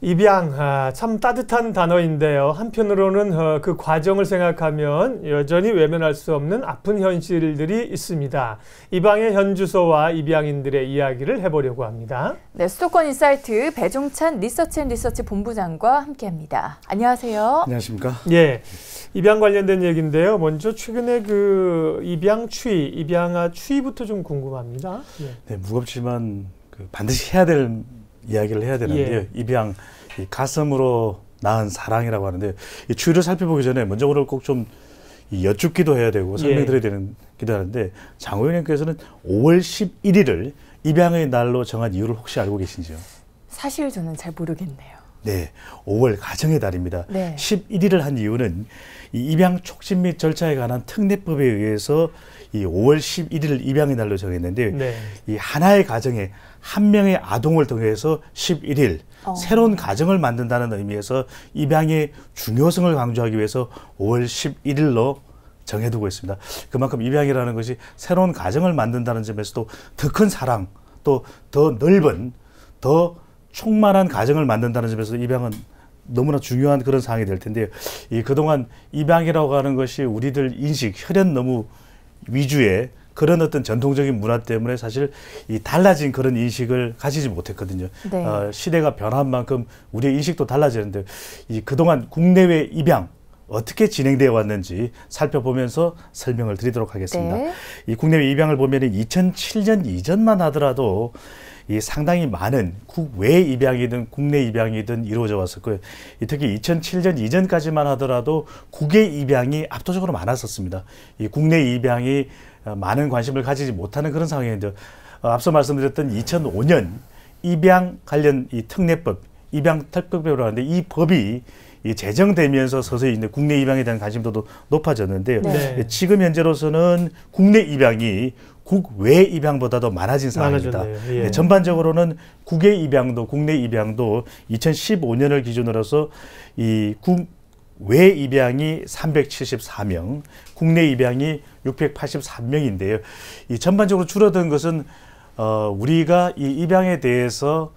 입양 아, 참 따뜻한 단어인데요. 한편으로는 어, 그 과정을 생각하면 여전히 외면할 수 없는 아픈 현실들이 있습니다. 이방의 현주소와 입양인들의 이야기를 해보려고 합니다. 네, 수도권 인사이트 배종찬 리서치앤리서치 본부장과 함께합니다. 안녕하세요. 안녕하십니까? 예, 입양 관련된 얘기인데요. 먼저 최근에 그 입양 추이, 입양아 추이부터 좀 궁금합니다. 예. 네, 무겁지만 그 반드시 해야 될 이야기를 해야 되는데요. 예. 입양 이 가슴으로 낳은 사랑이라고 하는데 이 추이를 살펴보기 전에 먼저 오늘 꼭 좀 여쭙기도 해야 되고 예. 설명드려야 되는 기도 하는데 장 의원님께서는 5월 11일을 입양의 날로 정한 이유를 혹시 알고 계신지요? 사실 저는 잘 모르겠네요. 네, 5월 가정의 달입니다. 네. 11일을 한 이유는 이 입양 촉진 및 절차에 관한 특례법에 의해서 이 5월 11일 을 입양의 날로 정했는데 네. 이 하나의 가정에 한 명의 아동을 통해서 11일 어. 새로운 가정을 만든다는 의미에서 입양의 중요성을 강조하기 위해서 5월 11일로 정해두고 있습니다. 그만큼 입양이라는 것이 새로운 가정을 만든다는 점에서도 더 큰 사랑, 또 더 넓은, 더 충만한 가정을 만든다는 점에서 입양은 너무나 중요한 그런 사항이 될 텐데요. 이 그동안 입양이라고 하는 것이 우리들 인식, 혈연 너무 위주의 그런 어떤 전통적인 문화 때문에 사실 이 달라진 그런 인식을 가지지 못했거든요. 네. 어, 시대가 변한 만큼 우리의 인식도 달라지는데 이 그동안 국내외 입양 어떻게 진행되어 왔는지 살펴보면서 설명을 드리도록 하겠습니다. 네. 이 국내외 입양을 보면 2007년 이전만 하더라도 이 상당히 많은 국외 입양이든 국내 입양이든 이루어져 왔었고요. 이 특히 2007년 이전까지만 하더라도 국외 입양이 압도적으로 많았었습니다. 이 국내 입양이 어, 많은 관심을 가지지 못하는 그런 상황인데 어, 앞서 말씀드렸던 2005년 입양 관련 이 특례법 입양 특별법이라고 하는데 이 법이 제정되면서 서서히 이제 국내 입양에 대한 관심도도 높아졌는데요. 네. 예, 지금 현재로서는 국내 입양이 국외 입양보다 더 많아진 상황입니다. 예. 네, 전반적으로는 국외 입양도 국내 입양도 2015년을 기준으로서 이 국, 외 입양이 374명, 국내 입양이 683명인데요. 이 전반적으로 줄어든 것은 어, 우리가 이 입양에 대해서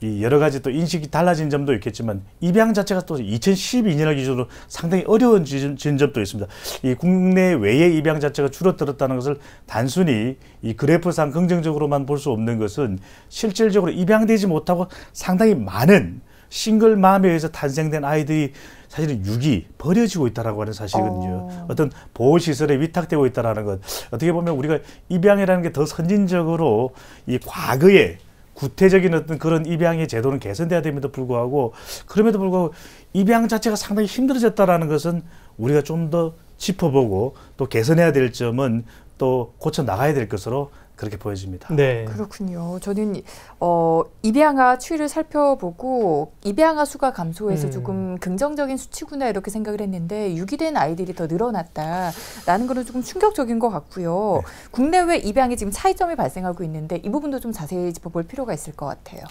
이 여러 가지 또 인식이 달라진 점도 있겠지만 입양 자체가 또 2012년을 기준으로 상당히 어려운 진, 점도 있습니다. 이 국내 외의 입양 자체가 줄어들었다는 것을 단순히 이 그래프상 긍정적으로만 볼 수 없는 것은 실질적으로 입양되지 못하고 상당히 많은 싱글맘에 의해서 탄생된 아이들이 사실은 유기 버려지고 있다라고 하는 사실이거든요. 어. 어떤 보호 시설에 위탁되고 있다라는 것. 어떻게 보면 우리가 입양이라는 게 더 선진적으로 이 과거에 구태적인 어떤 그런 입양의 제도는 개선돼야 됨에도 불구하고 그럼에도 불구하고 입양 자체가 상당히 힘들어졌다라는 것은 우리가 좀 더 짚어보고 또 개선해야 될 점은 또 고쳐 나가야 될 것으로 그렇게 보여집니다. 네. 그렇군요. 저는 어, 입양아 추이를 살펴보고 입양아 수가 감소해서 음. 조금 긍정적인 수치구나 이렇게 생각을 했는데 유기된 아이들이 더 늘어났다라는 거는 조금 충격적인 것 같고요. 네. 국내외 입양이 지금 차이점이 발생하고 있는데 이 부분도 좀 자세히 짚어볼 필요가 있을 것 같아요.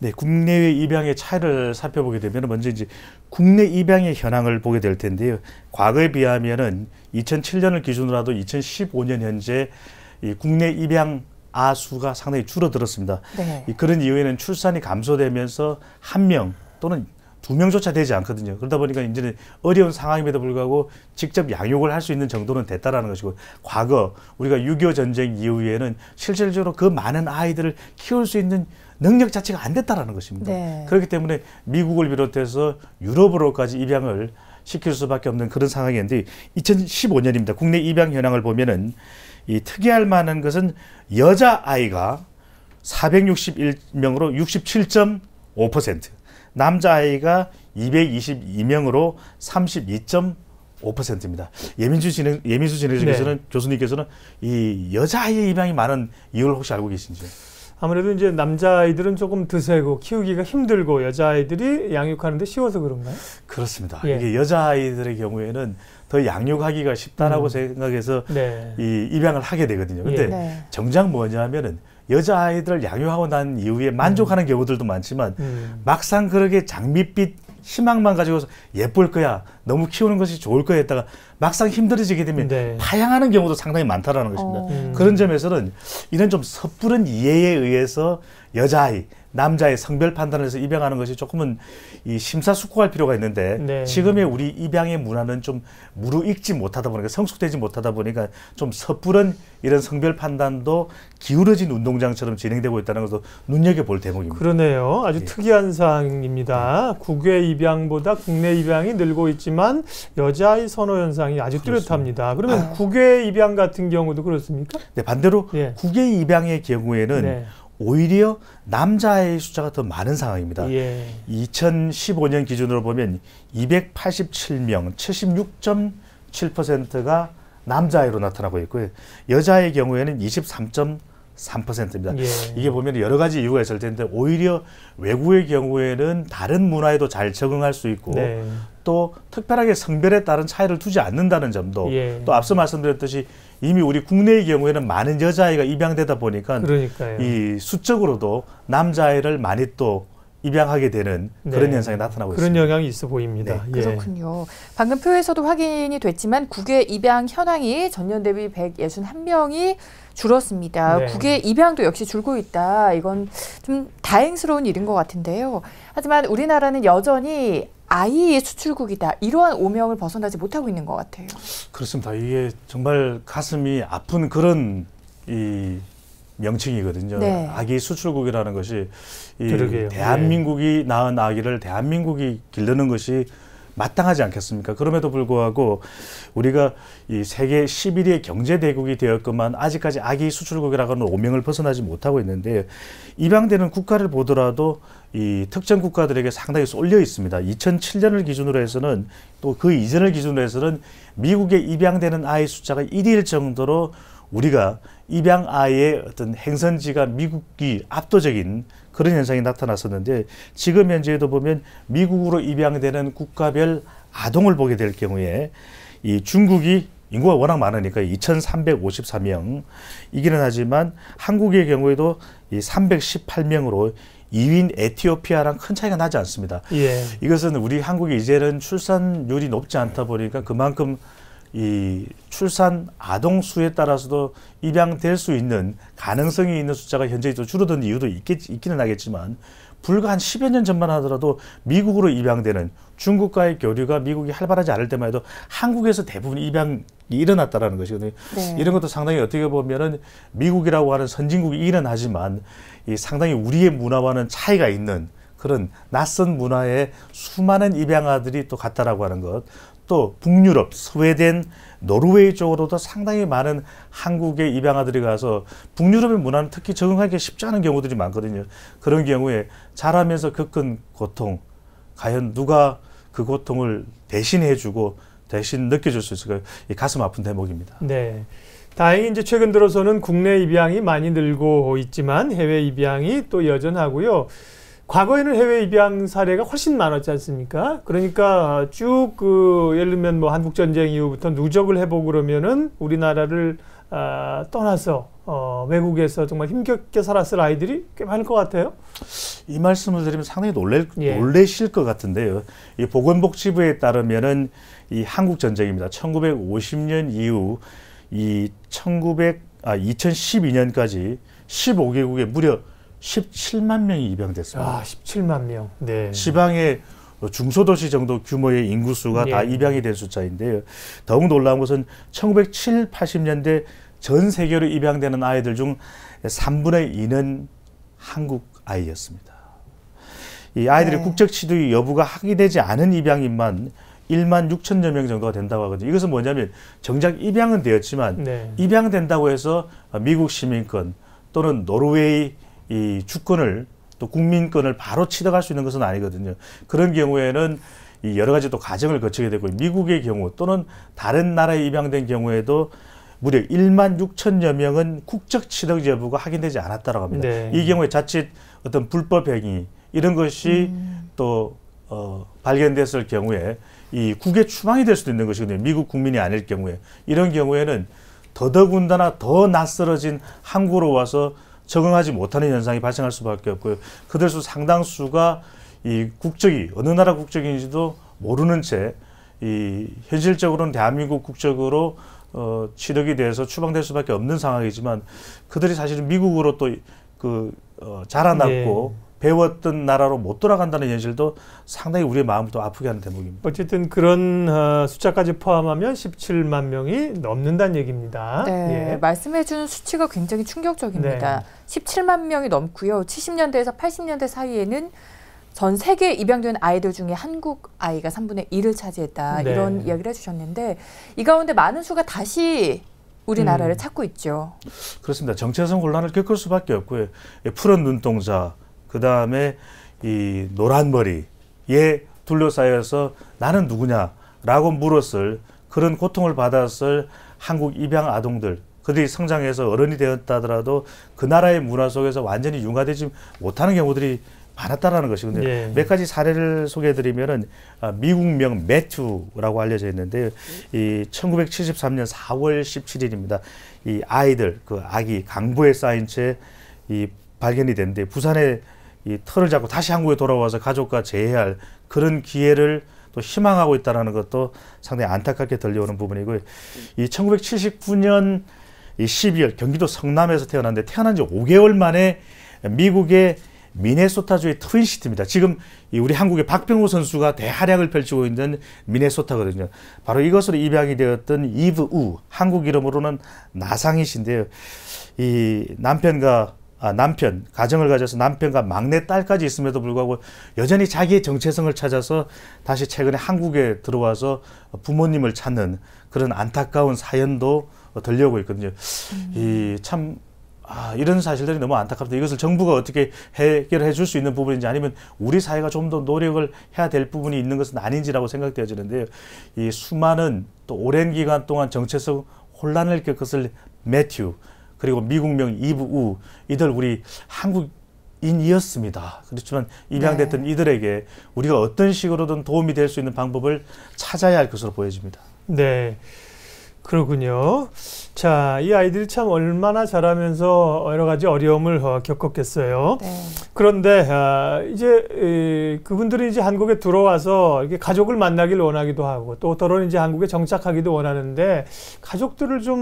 네, 국내외 입양의 차이를 살펴보게 되면 먼저 이제 국내 입양의 현황을 보게 될 텐데요. 과거에 비하면 2007년을 기준으로 하도 2015년 현재 이 국내 입양 아수가 상당히 줄어들었습니다. 네. 그런 이유에는 출산이 감소되면서 한 명 또는 두 명조차 되지 않거든요. 그러다 보니까 이제는 어려운 상황임에도 불구하고 직접 양육을 할 수 있는 정도는 됐다라는 것이고 과거 우리가 6.25 전쟁 이후에는 실질적으로 그 많은 아이들을 키울 수 있는 능력 자체가 안 됐다라는 것입니다. 네. 그렇기 때문에 미국을 비롯해서 유럽으로까지 입양을 시킬 수밖에 없는 그런 상황이었는데 2015년입니다. 국내 입양 현황을 보면은 이 특이할 만한 것은 여자 아이가 461명으로 67.5%, 남자 아이가 222명으로 32.5%입니다. 예민주 진행 예민수 진행에서는 네. 교수님께서는 이 여자 아이의 입양이 많은 이유를 혹시 알고 계신지요? 아무래도 이제 남자아이들은 조금 드세고 키우기가 힘들고 여자아이들이 양육하는데 쉬워서 그런가요? 그렇습니다. 예. 이게 여자아이들의 경우에는 더 양육하기가 쉽다라고 음. 생각해서 네. 이 입양을 하게 되거든요. 근데 예. 네. 정작 뭐냐면은 여자 아이들을 양육하고 난 이후에 만족하는 음. 경우들도 많지만 음. 막상 그렇게 장밋빛 희망만 가지고 서 예쁠 거야 너무 키우는 것이 좋을 거에 했다가 막상 힘들어지게 되면 네. 파양하는 경우도 상당히 많다라는 것입니다. 어. 음. 그런 점에서는 이런 좀 섣부른 이해에 의해서 여자아이, 남자의 성별 판단을 해서 입양하는 것이 조금은 이 심사숙고할 필요가 있는데 네. 지금의 우리 입양의 문화는 좀 무르익지 못하다 보니까 성숙되지 못하다 보니까 좀 섣부른 이런 성별 판단도 기울어진 운동장처럼 진행되고 있다는 것도 눈여겨볼 대목입니다. 그러네요. 아주 예. 특이한 사항입니다. 네. 국외 입양보다 국내 입양이 늘고 있지만 있지만 여자의 선호 현상이 아주 뚜렷합니다. 그러면 아. 국외 입양 같은 경우도 그렇습니까? 네, 반대로 예. 국외 입양의 경우에는 네. 오히려 남자의 숫자가 더 많은 상황입니다. 예. 2015년 기준으로 보면 287명, 76.7%가 남자아이로 나타나고 있고요. 여자의 경우에는 23.3%입니다. 예. 이게 보면 여러 가지 이유가 있을 텐데 오히려 외국의 경우에는 다른 문화에도 잘 적응할 수 있고 네. 또 특별하게 성별에 따른 차이를 두지 않는다는 점도 예. 또 앞서 말씀드렸듯이 이미 우리 국내의 경우에는 많은 여자아이가 입양되다 보니까 그러니까요. 이 수적으로도 남자아이를 많이 또 입양하게 되는 그런 네. 현상이 나타나고 그런 있습니다. 그런 영향이 있어 보입니다. 네. 예. 그렇군요. 방금 표에서도 확인이 됐지만 국외 입양 현황이 전년 대비 161명이 줄었습니다. 네. 국외 입양도 역시 줄고 있다. 이건 좀 다행스러운 일인 것 같은데요. 하지만 우리나라는 여전히 아이의 수출국이다. 이러한 오명을 벗어나지 못하고 있는 것 같아요. 그렇습니다. 이게 정말 가슴이 아픈 그런 이 명칭이거든요. 네. 아기 수출국이라는 것이 이 대한민국이 네. 낳은 아기를 대한민국이 기르는 것이 마땅하지 않겠습니까? 그럼에도 불구하고 우리가 이 세계 11위의 경제 대국이 되었건만 아직까지 아기 수출국이라고는 오명을 벗어나지 못하고 있는데 입양되는 국가를 보더라도 이 특정 국가들에게 상당히 쏠려 있습니다. 2007년을 기준으로 해서는 또 그 이전을 기준으로 해서는 미국에 입양되는 아이 숫자가 1일 정도로 우리가 입양 아이의 어떤 행선지가 미국이 압도적인 그런 현상이 나타났었는데 지금 현재에도 보면 미국으로 입양되는 국가별 아동을 보게 될 경우에 이 중국이 인구가 워낙 많으니까 2,353명 이기는 하지만 한국의 경우에도 이 318명으로 2인 에티오피아랑 큰 차이가 나지 않습니다. 예. 이것은 우리 한국이 이제는 출산율이 높지 않다 보니까 그만큼 이 출산 아동 수에 따라서도 입양될 수 있는 가능성이 있는 숫자가 현재 또 줄어든 이유도 있겠, 있기는 하겠지만 불과 한 10여 년 전만 하더라도 미국으로 입양되는 중국과의 교류가 미국이 활발하지 않을 때만 해도 한국에서 대부분 입양이 일어났다라는 것이거든요. 네. 이런 것도 상당히 어떻게 보면은 미국이라고 하는 선진국이 일어 하지만 이 상당히 우리의 문화와는 차이가 있는 그런 낯선 문화에 수많은 입양아들이 또 갔다라고 하는 것또 북유럽, 스웨덴, 노르웨이 쪽으로도 상당히 많은 한국의 입양아들이 가서 북유럽의 문화는 특히 적응하기 쉽지 않은 경우들이 많거든요. 그런 경우에 자라면서 겪은 그 고통, 과연 누가 그 고통을 대신해주고 대신 느껴줄 수 있을까요? 가슴 아픈 대목입니다. 네. 다행히 이제 최근 들어서는 국내 입양이 많이 늘고 있지만 해외 입양이 또 여전하고요. 과거에는 해외 입양 사례가 훨씬 많았지 않습니까? 그러니까 쭉 그 예를 들면 뭐 한국 전쟁 이후부터 누적을 해보고 그러면은 우리나라를 아, 떠나서 어, 외국에서 정말 힘겹게 살았을 아이들이 꽤 많을 것 같아요. 이 말씀을 드리면 상당히 놀랄, 예. 놀라실 것 같은데요. 이 보건복지부에 따르면은 이 한국 전쟁입니다. 1950년 이후 이 1900, 아, 2012년까지 15개국에 무려 17만 명이 입양됐습니다. 아, 17만 명. 네. 지방의 중소도시 정도 규모의 인구수가 네. 다 예. 입양이 된 숫자인데요. 더욱 놀라운 것은 1970, 80년대 전 세계로 입양되는 아이들 중 3분의 2는 한국 아이였습니다. 이 아이들의 네. 국적 취득 여부가 확인되지 않은 입양인만 1만 6천여 명 정도가 된다고 하거든요. 이것은 뭐냐면 정작 입양은 되었지만 네. 입양된다고 해서 미국 시민권 또는 노르웨이 이 주권을 또 국민권을 바로 취득할 수 있는 것은 아니거든요. 그런 경우에는 이 여러 가지 또 과정을 거치게 되고 미국의 경우 또는 다른 나라에 입양된 경우에도 무려 1만 6천여 명은 국적 취득 여부가 확인되지 않았다고 합니다. 네. 이 경우에 자칫 어떤 불법 행위 이런 것이 음. 또 어, 발견됐을 경우에 이 국외 추방이 될 수도 있는 것이거든요. 미국 국민이 아닐 경우에 이런 경우에는 더더군다나 더 낯설어진 한국으로 와서 적응하지 못하는 현상이 발생할 수밖에 없고요. 그들 수 상당수가 이 국적이 어느 나라 국적인지도 모르는 채 이 현실적으로는 대한민국 국적으로 어, 취득이 돼서 추방될 수밖에 없는 상황이지만 그들이 사실은 미국으로 또그 어, 자라났고 네. 배웠던 나라로 못 돌아간다는 현실도 상당히 우리의 마음을 또 아프게 하는 대목입니다. 어쨌든 그런 어, 숫자까지 포함하면 17만 명이 넘는다는 얘기입니다. 네, 예. 말씀해 주는 수치가 굉장히 충격적입니다. 네. 17만 명이 넘고요. 70년대에서 80년대 사이에는 전 세계에 입양된 아이들 중에 한국 아이가 3분의 1을 차지했다. 네. 이런 이야기를 해주셨는데 이 가운데 많은 수가 다시 우리나라를 음. 찾고 있죠. 그렇습니다. 정체성 혼란을 겪을 수밖에 없고요. 예, 푸른 눈동자, 그 다음에 이 노란머리에 둘러싸여서 나는 누구냐라고 물었을 그런 고통을 받았을 한국 입양 아동들 그들이 성장해서 어른이 되었다더라도 그 나라의 문화 속에서 완전히 융화되지 못하는 경우들이 많았다라는 것이 근데 예. 몇 가지 사례를 소개해드리면은 아, 미국명 매튜라고 알려져 있는데 이 1973년 4월 17일입니다. 이 아이들 그 아기 강부에 쌓인 채 이 발견이 됐는데 부산에 이털을 잡고 다시 한국에 돌아와서 가족과 재회할 그런 기회를 또 희망하고 있다는 것도 상당히 안타깝게 들려오는 부분이고 이 1979년 12월 경기도 성남에서 태어났는데 태어난 지 5개월 만에 미국의 미네소타주의 트윈시티입니다. 지금 우리 한국의 박병호 선수가 대활약을 펼치고 있는 미네소타거든요. 바로 이것으로 입양이 되었던 이브 우, 한국 이름으로는 나상희 씨인데요. 이 남편과 아, 남편, 가정을 가져서 남편과 막내 딸까지 있음에도 불구하고 여전히 자기의 정체성을 찾아서 다시 최근에 한국에 들어와서 부모님을 찾는 그런 안타까운 사연도 들려오고 있거든요. 음. 이참 아, 이런 사실들이 너무 안타깝다. 이것을 정부가 어떻게 해결해 줄 수 있는 부분인지 아니면 우리 사회가 좀 더 노력을 해야 될 부분이 있는 것은 아닌지라고 생각되어지는데요. 이 수많은 또 오랜 기간 동안 정체성 혼란을 겪었을 매튜 그리고 미국명 이브우 이들 우리 한국인이었습니다. 그렇지만 입양됐던 네. 이들에게 우리가 어떤 식으로든 도움이 될 수 있는 방법을 찾아야 할 것으로 보여집니다. 네. 그렇군요 자, 이 아이들이 참 얼마나 자라면서 여러 가지 어려움을 어, 겪었겠어요. 네. 그런데 아, 이제 그분들이 이제 한국에 들어와서 이렇게 가족을 만나길 원하기도 하고 또 더러 이제 한국에 정착하기도 원하는데 가족들을 좀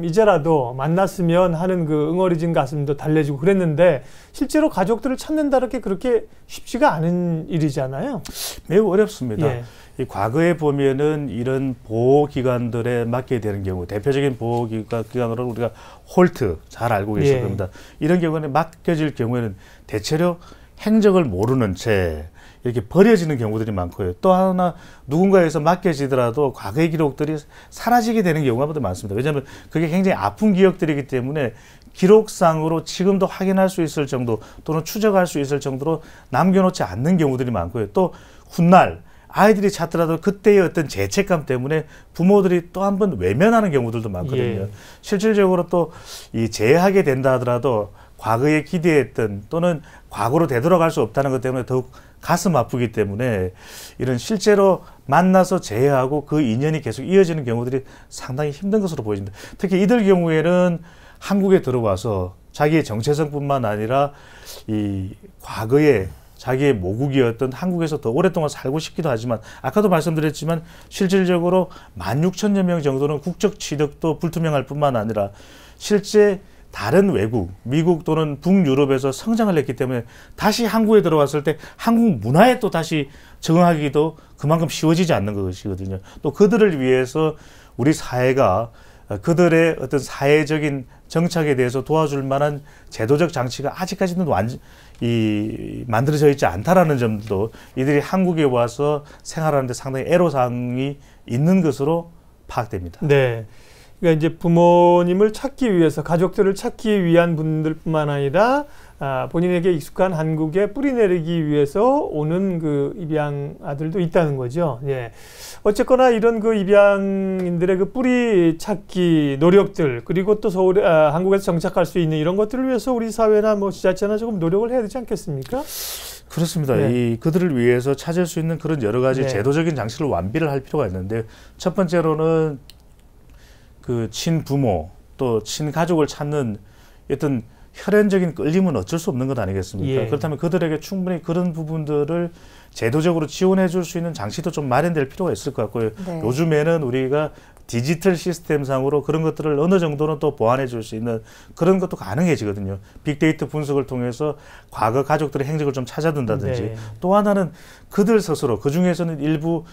음, 이제라도 만났으면 하는 그 응어리진 가슴도 달래지고 그랬는데 실제로 가족들을 찾는다 이렇게 그렇게 쉽지가 않은 일이잖아요. 매우 어렵습니다. 예. 이 과거에 보면은 이런 보호기관들에 맡게 되는 경우 대표적인 보호기관으로 우리가 홀트 잘 알고 계실 예. 겁니다. 이런 경우에 맡겨질 경우에는 대체로 행적을 모르는 채 이렇게 버려지는 경우들이 많고요. 또 하나 누군가에서 맡겨지더라도 과거의 기록들이 사라지게 되는 경우가 더 많습니다. 왜냐하면 그게 굉장히 아픈 기억들이기 때문에 기록상으로 지금도 확인할 수 있을 정도 또는 추적할 수 있을 정도로 남겨놓지 않는 경우들이 많고요. 또 훗날 아이들이 찾더라도 그때의 어떤 죄책감 때문에 부모들이 또 한 번 외면하는 경우들도 많거든요. 예. 실질적으로 또 이 재하게 된다 하더라도 과거에 기대했던 또는 과거로 되돌아갈 수 없다는 것 때문에 더욱 가슴 아프기 때문에 이런 실제로 만나서 재회하고 그 인연이 계속 이어지는 경우들이 상당히 힘든 것으로 보입니다. 특히 이들 경우에는 한국에 들어와서 자기의 정체성뿐만 아니라 이 과거에 자기의 모국이었던 한국에서 더 오랫동안 살고 싶기도 하지만 아까도 말씀드렸지만 실질적으로 1만 육천 여명 정도는 국적 취득도 불투명할 뿐만 아니라 실제 다른 외국, 미국 또는 북유럽에서 성장을 했기 때문에 다시 한국에 들어왔을 때 한국 문화에 또 다시 적응하기도 그만큼 쉬워지지 않는 것이거든요. 또 그들을 위해서 우리 사회가 그들의 어떤 사회적인 정착에 대해서 도와줄 만한 제도적 장치가 아직까지는 완전 이 만들어져 있지 않다라는 점도 이들이 한국에 와서 생활하는데 상당히 애로사항이 있는 것으로 파악됩니다. 네. 그러니까 이제 부모님을 찾기 위해서 가족들을 찾기 위한 분들뿐만 아니라 아, 본인에게 익숙한 한국에 뿌리내리기 위해서 오는 그 입양 아들도 있다는 거죠. 예. 어쨌거나 이런 그 입양인들의 그 뿌리 찾기 노력들 그리고 또 서울 아, 한국에서 정착할 수 있는 이런 것들을 위해서 우리 사회나 뭐 지자체나 조금 노력을 해야 되지 않겠습니까? 그렇습니다. 네. 이 그들을 위해서 찾을 수 있는 그런 여러 가지 네. 제도적인 장치를 완비를 할 필요가 있는데 첫 번째로는 그 친부모 또 친가족을 찾는 어떤 혈연적인 끌림은 어쩔 수 없는 것 아니겠습니까? 예. 그렇다면 그들에게 충분히 그런 부분들을 제도적으로 지원해 줄 수 있는 장치도 좀 마련될 필요가 있을 것 같고요. 네. 요즘에는 우리가 디지털 시스템상으로 그런 것들을 어느 정도는 또 보완해 줄 수 있는 그런 것도 가능해지거든요. 빅데이터 분석을 통해서 과거 가족들의 행적을 좀찾아둔다든지 네. 또 하나는 그들 스스로 그중에서는 일부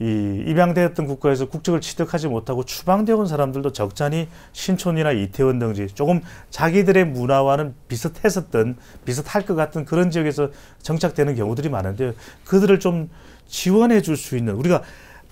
이 입양되었던 국가에서 국적을 취득하지 못하고 추방되어 온 사람들도 적잖이 신촌이나 이태원 등지 조금 자기들의 문화와는 비슷했었던 비슷할 것 같은 그런 지역에서 정착되는 경우들이 많은데 그들을 좀 지원해 줄 수 있는 우리가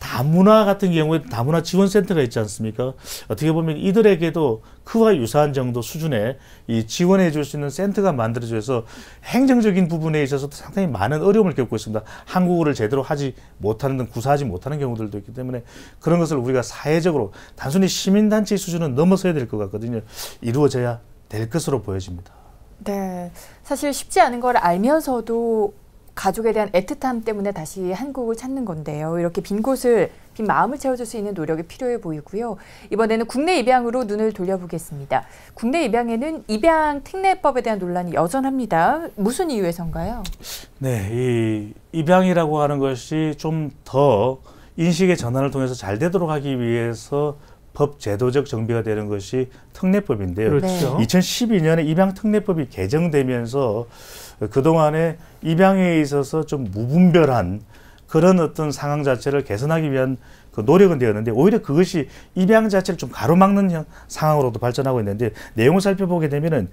다문화 같은 경우에 다문화 지원센터가 있지 않습니까? 어떻게 보면 이들에게도 그와 유사한 정도 수준의 이 지원해 줄 수 있는 센터가 만들어져서 행정적인 부분에 있어서도 상당히 많은 어려움을 겪고 있습니다. 한국어를 제대로 하지 못하는 등 구사하지 못하는 경우들도 있기 때문에 그런 것을 우리가 사회적으로 단순히 시민단체 수준은 넘어서야 될 것 같거든요. 이루어져야 될 것으로 보여집니다. 네. 사실 쉽지 않은 걸 알면서도 가족에 대한 애틋함 때문에 다시 한국을 찾는 건데요. 이렇게 빈 곳을 빈 마음을 채워줄 수 있는 노력이 필요해 보이고요. 이번에는 국내 입양으로 눈을 돌려보겠습니다. 국내 입양에는 입양 특례법에 대한 논란이 여전합니다. 무슨 이유에선가요? 네, 이 입양이라고 하는 것이 좀 더 인식의 전환을 통해서 잘 되도록 하기 위해서 법 제도적 정비가 되는 것이 특례법인데요. 그렇죠. 2012년에 입양 특례법이 개정되면서 그동안에 입양에 있어서 좀 무분별한 그런 어떤 상황 자체를 개선하기 위한 그 노력은 되었는데 오히려 그것이 입양 자체를 좀 가로막는 형, 상황으로도 발전하고 있는데 내용을 살펴보게 되면은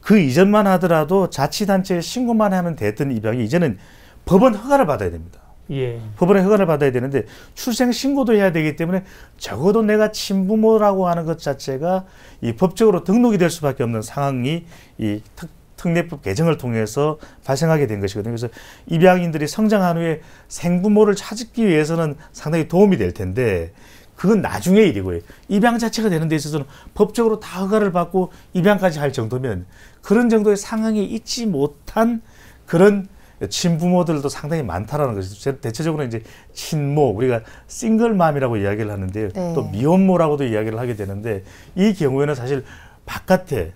그 이전만 하더라도 자치단체에 신고만 하면 됐던 입양이 이제는 법원 허가를 받아야 됩니다. 예. 법원의 허가를 받아야 되는데 출생 신고도 해야 되기 때문에 적어도 내가 친부모라고 하는 것 자체가 이 법적으로 등록이 될 수밖에 없는 상황이 이 특, 특례법 개정을 통해서 발생하게 된 것이거든요. 그래서 입양인들이 성장한 후에 생부모를 찾기 위해서는 상당히 도움이 될 텐데 그건 나중에 일이고요. 입양 자체가 되는 데 있어서는 법적으로 다 허가를 받고 입양까지 할 정도면 그런 정도의 상황에 있지 못한 그런 친부모들도 상당히 많다라는 것이죠. 대체적으로 이제 친모, 우리가 싱글맘이라고 이야기를 하는데요. 네. 또 미혼모라고도 이야기를 하게 되는데 이 경우에는 사실 바깥에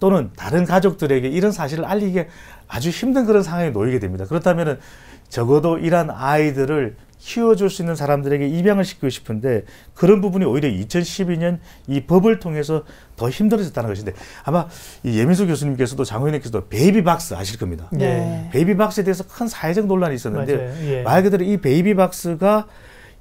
또는 다른 가족들에게 이런 사실을 알리기 아주 힘든 그런 상황에 놓이게 됩니다. 그렇다면 적어도 이러한 아이들을 키워줄 수 있는 사람들에게 입양을 시키고 싶은데 그런 부분이 오히려 2012년 이 법을 통해서 더 힘들어졌다는 것인데 아마 이 예민수 교수님께서도 장호연님께서도 베이비박스 아실 겁니다. 네. 베이비박스에 대해서 큰 사회적 논란이 있었는데 예. 말 그대로 이 베이비박스가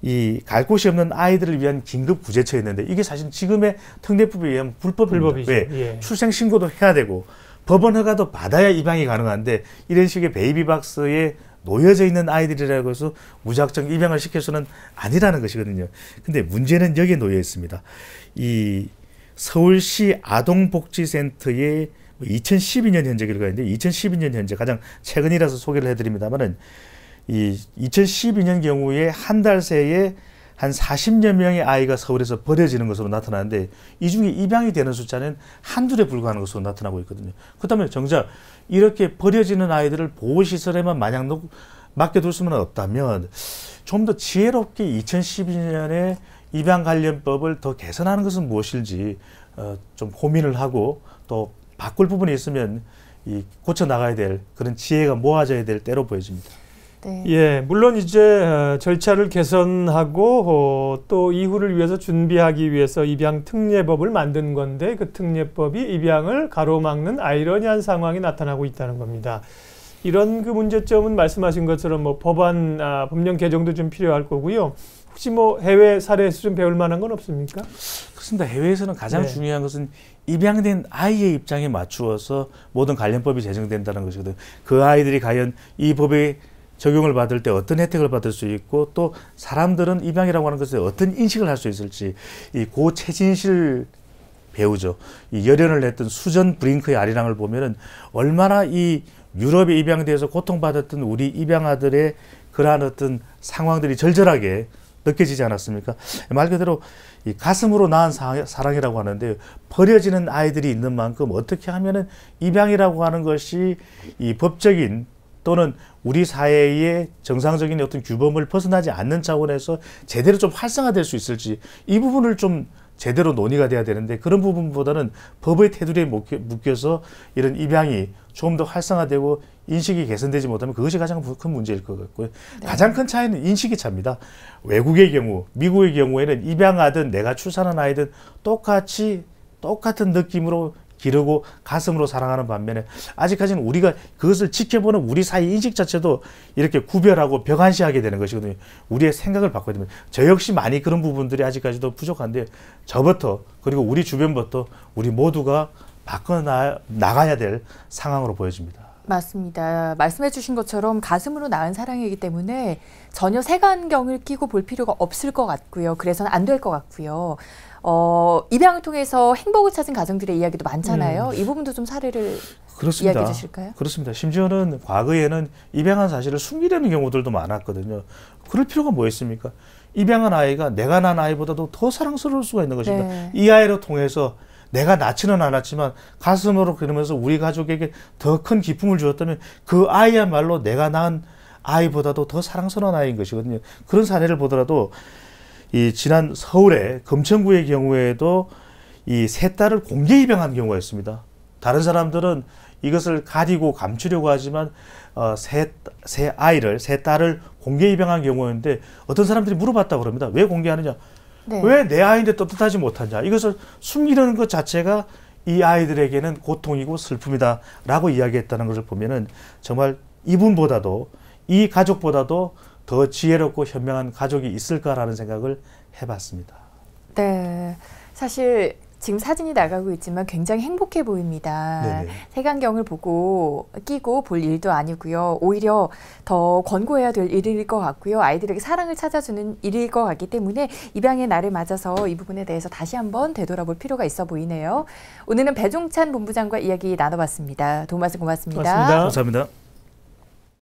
이갈 곳이 없는 아이들을 위한 긴급 구제처였는데 이게 사실 지금의 특례법에 의하면 불법 불법이죠. 예. 출생 신고도 해야 되고 법원 허가도 받아야 입양이 가능한데 이런 식의 베이비박스에 놓여져 있는 아이들이라고 해서 무작정 입양을 시켜서는 아니라는 것이거든요. 근데 문제는 여기에 놓여 있습니다. 이 서울시 아동복지센터의 2012년 뭐 현재 결과인데 2012년 현재 가장 최근이라서 소개를 해드립니다만은 이 2012년 경우에 한 달 새에 한 40여 명의 아이가 서울에서 버려지는 것으로 나타나는데 이 중에 입양이 되는 숫자는 한둘에 불과한 것으로 나타나고 있거든요. 그렇다면 정작 이렇게 버려지는 아이들을 보호시설에만 마냥 놓고 맡겨둘 수는 없다면 좀 더 지혜롭게 2012년에 입양 관련법을 더 개선하는 것은 무엇일지 어, 좀 고민을 하고 또 바꿀 부분이 있으면 이 고쳐 나가야 될 그런 지혜가 모아져야 될 때로 보여집니다. 네. 예, 물론 이제 어, 절차를 개선하고 어, 또 이후를 위해서 준비하기 위해서 입양 특례법을 만든 건데 그 특례법이 입양을 가로막는 아이러니한 상황이 나타나고 있다는 겁니다. 이런 그 문제점은 말씀하신 것처럼 뭐 법안 아, 법령 개정도 좀 필요할 거고요. 혹시 뭐 해외 사례에서 좀 배울 만한 건 없습니까? 그렇습니다. 해외에서는 가장 네. 중요한 것은 입양된 아이의 입장에 맞추어서 모든 관련법이 제정된다는 것이거든요. 그 아이들이 과연 이 법에 적용을 받을 때 어떤 혜택을 받을 수 있고 또 사람들은 입양이라고 하는 것에 어떤 인식을 할 수 있을지 이고 최진실 배우죠. 이 열연을 냈던 수전 브링크의 아리랑을 보면은 얼마나 이 유럽에 입양돼서 고통받았던 우리 입양아들의 그러한 어떤 상황들이 절절하게 느껴지지 않았습니까? 말 그대로 이 가슴으로 낳은 사랑이라고 하는데 버려지는 아이들이 있는 만큼 어떻게 하면은 입양이라고 하는 것이 이 법적인 또는 우리 사회의 정상적인 어떤 규범을 벗어나지 않는 차원에서 제대로 좀 활성화될 수 있을지 이 부분을 좀 제대로 논의가 돼야 되는데 그런 부분보다는 법의 테두리에 묶여서 이런 입양이 좀 더 활성화되고 인식이 개선되지 못하면 그것이 가장 큰 문제일 것 같고요. 네. 가장 큰 차이는 인식이 차입니다. 외국의 경우, 미국의 경우에는 입양하든 내가 출산한 아이든 똑같이 똑같은 느낌으로 기르고 가슴으로 사랑하는 반면에 아직까지는 우리가 그것을 지켜보는 우리 사이 인식 자체도 이렇게 구별하고 병안시하게 되는 것이거든요. 우리의 생각을 바꿔야 됩니다. 저 역시 많이 그런 부분들이 아직까지도 부족한데 저부터 그리고 우리 주변부터 우리 모두가 바꿔 나가야 될 상황으로 보여집니다. 맞습니다. 말씀해 주신 것처럼 가슴으로 낳은 사랑이기 때문에 전혀 색안경을 끼고 볼 필요가 없을 것 같고요. 그래서는 안 될 것 같고요. 어, 입양을 통해서 행복을 찾은 가정들의 이야기도 많잖아요. 음. 이 부분도 좀 사례를 그렇습니다. 이야기해 주실까요? 그렇습니다. 심지어는 과거에는 입양한 사실을 숨기려는 경우들도 많았거든요. 그럴 필요가 뭐 있습니까? 입양한 아이가 내가 낳은 아이보다도 더 사랑스러울 수가 있는 것입니다. 네. 이 아이를 통해서 내가 낳지는 않았지만 가슴으로 그러면서 우리 가족에게 더 큰 기쁨을 주었다면 그 아이야말로 내가 낳은 아이보다도 더 사랑스러운 아이인 것이거든요. 그런 사례를 보더라도 이 지난 서울의 금천구의 경우에도 이 세 딸을 공개 입양한 경우가 있습니다. 다른 사람들은 이것을 가리고 감추려고 하지만 어, 세, 세 아이를 세 딸을 공개 입양한 경우였는데 어떤 사람들이 물어봤다고 그니다왜 공개하느냐? 네. 왜내 아이인데 떳떳하지 못하냐? 이것을 숨기는 것 자체가 이 아이들에게는 고통이고 슬픔이다라고 이야기했다는 것을 보면은 정말 이분보다도 이 가족보다도 더 지혜롭고 현명한 가족이 있을까라는 생각을 해봤습니다. 네. 사실 지금 사진이 나가고 있지만 굉장히 행복해 보입니다. 네네. 색안경을 보고 끼고 볼 일도 아니고요. 오히려 더 권고해야 될 일일 것 같고요. 아이들에게 사랑을 찾아주는 일일 것 같기 때문에 입양의 날을 맞아서 이 부분에 대해서 다시 한번 되돌아볼 필요가 있어 보이네요. 오늘은 배종찬 본부장과 이야기 나눠봤습니다. 도마스 고맙습니다. 고맙습니다. 감사합니다.